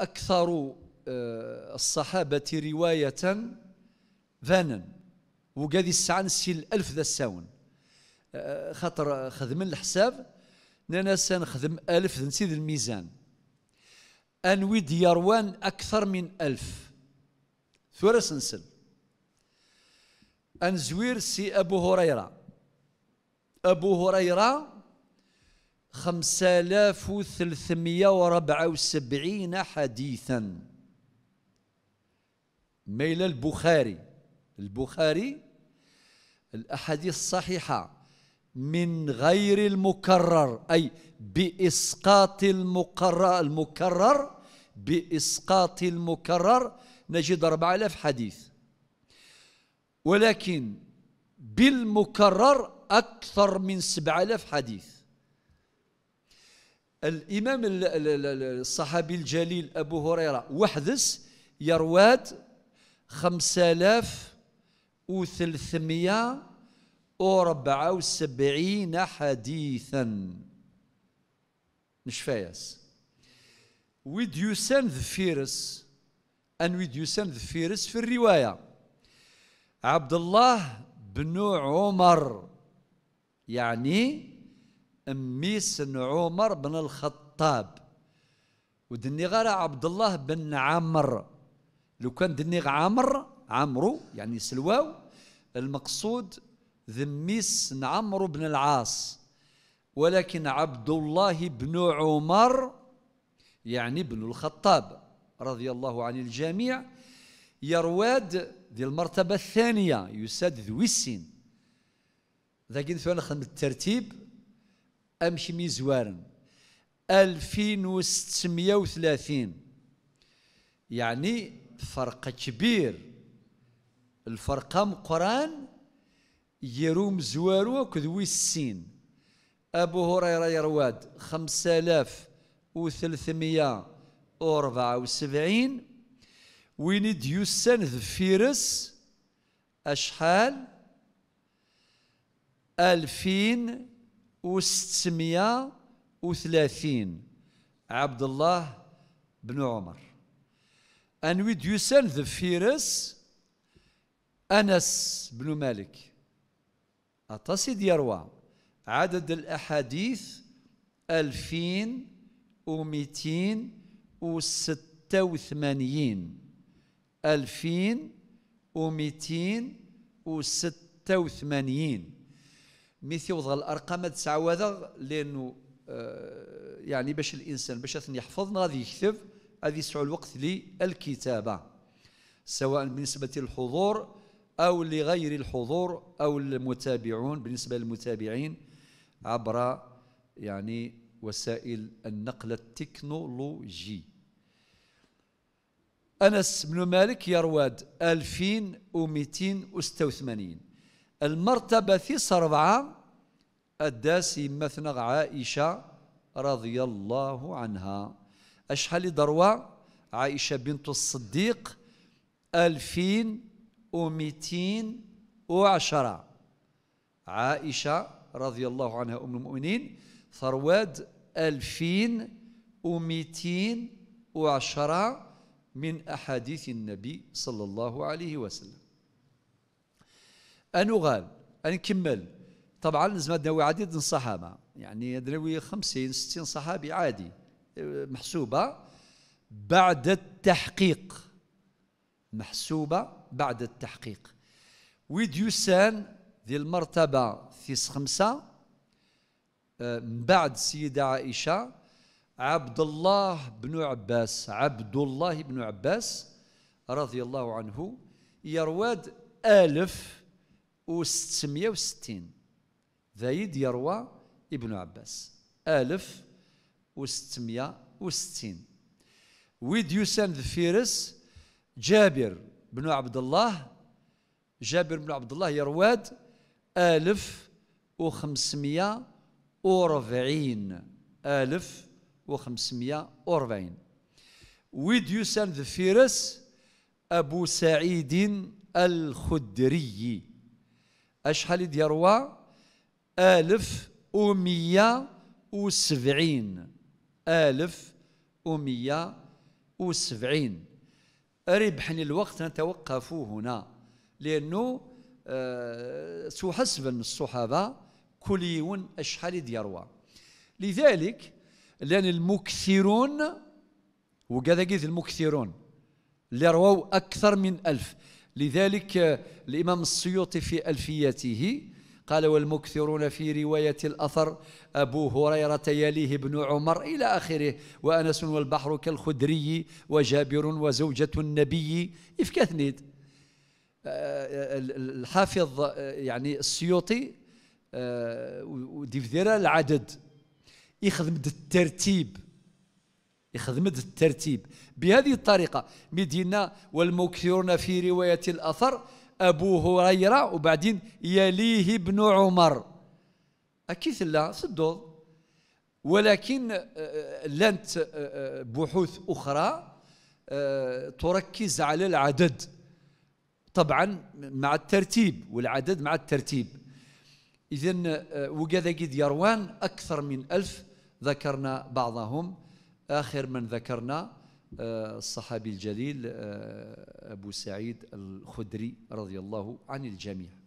أكثر آه، الصحابة رواية فانا وقادي السعان السيل ألف ذا الساون آه، آه، خاطر من الحساب نانا سنخدم ألف ذا نسيد الميزان أنوي يروان أكثر من ألف ثورة سنسل أنزوير سي أبو هريرة أبو هريرة 5374 وربعة وسبعين حديثا ميل إلى البخاري البخاري الأحاديث الصحيحة من غير المكرر أي بإسقاط المقرر المكرر بإسقاط المكرر نجد 4000 حديث ولكن بالمكرر أكثر من 7000 حديث الامام الصحابي الجليل ابو هريره وحدس يرواد 5374 حديثا نشفاياس ويد يوسان ذفيرس ان ويد يوسان ذفيرس في الروايه عبد الله بن عمر يعني أميس عمر بن الخطاب ودني غير عبد الله بن عمر لو كان دني عمر عمرو يعني سلواو المقصود ذميس عمرو بن العاص ولكن عبد الله بن عمر يعني بن الخطاب رضي الله عن الجميع يرواد ذي المرتبة الثانية يساد ذوي السن ذاك خدم الترتيب امشي ميزوارن 2630 يعني فرق كبير الفرقة قران يروم زوارو كذوي السين أبو هريرة يرواد خمسة آلاف وثلثمية وربعة وسبعين وين ديوسان فيرس أشحال ألفين وستمائة وثلاثين عبد الله بن عمر أنوي ديوسان ذا فيرس أنس بن مالك أتصد يروى عدد الأحاديث ألفين ومئتين وستة وثمانين ألفين ومئتين وستة وثمانين ميثي وضغ الارقام تسعوذغ لانه آه، يعني باش الانسان باش يحفظ غادي يكتب غادي يسعو الوقت للكتابه سواء بالنسبه للحضور او لغير الحضور او المتابعون بالنسبه للمتابعين عبر يعني وسائل النقل التكنولوجي انس بن مالك يرواد 2286 المرتبة في سربعة الداسي مثنى عائشة رضي الله عنها أشحال دروة عائشة بنت الصديق ألفين ومئتين وعشرة عائشة رضي الله عنها أم المؤمنين ثرواد ألفين ومئتين وعشرة من أحاديث النبي صلى الله عليه وسلم انغال انكمل طبعا لازم ناوي عديد الصحابه يعني ناوي 50 60 صحابي عادي محسوبه بعد التحقيق محسوبه بعد التحقيق ويديوسان ذي المرتبه ثيس خمسه آه، من بعد السيده عائشه عبد الله بن عباس عبد الله بن عباس رضي الله عنه يرواد ألف وستين زايد يروى ابن عباس ألف وستمية وستين ويد يوسان فيرس جابر بن عبد الله جابر بن عبد الله يرواد ألف وخمسمية وربعين ألف وخمسمية وربعين ويد يوسان فيرس أبو سعيد الخدري أشحال ديروا ألف ومية وسبعين ألف ومية وسبعين ربحني الوقت نتوقف هنا لأنه آه، سحسب الصحابة كل يوم أشحال ديروا لذلك لأن المكثرون وكذا قيت المكثرون اللي رووا أكثر من ألف لذلك الإمام السيوطي في ألفيته قال والمكثرون في رواية الأثر أبو هريرة يليه ابن عمر إلى آخره وأنس والبحر كالخدري وجابر وزوجة النبي إفكاثنيد آه، الحافظ آه، يعني السيوطي آه، وديف العدد يخدم الترتيب يخدمت الترتيب بهذه الطريقة مدينة والمكثرون في رواية الأثر أبو هريرة وبعدين يليه ابن عمر أكيد لا صدوض ولكن آه، آه، لانت آه، بحوث أخرى تركز على العدد طبعا مع الترتيب والعدد مع الترتيب إذا وكذا قد يروان أكثر من ألف ذكرنا بعضهم آخر من ذكرنا آه، الصحابي الجليل آه، أبو سعيد الخدري رضي الله عن الجميع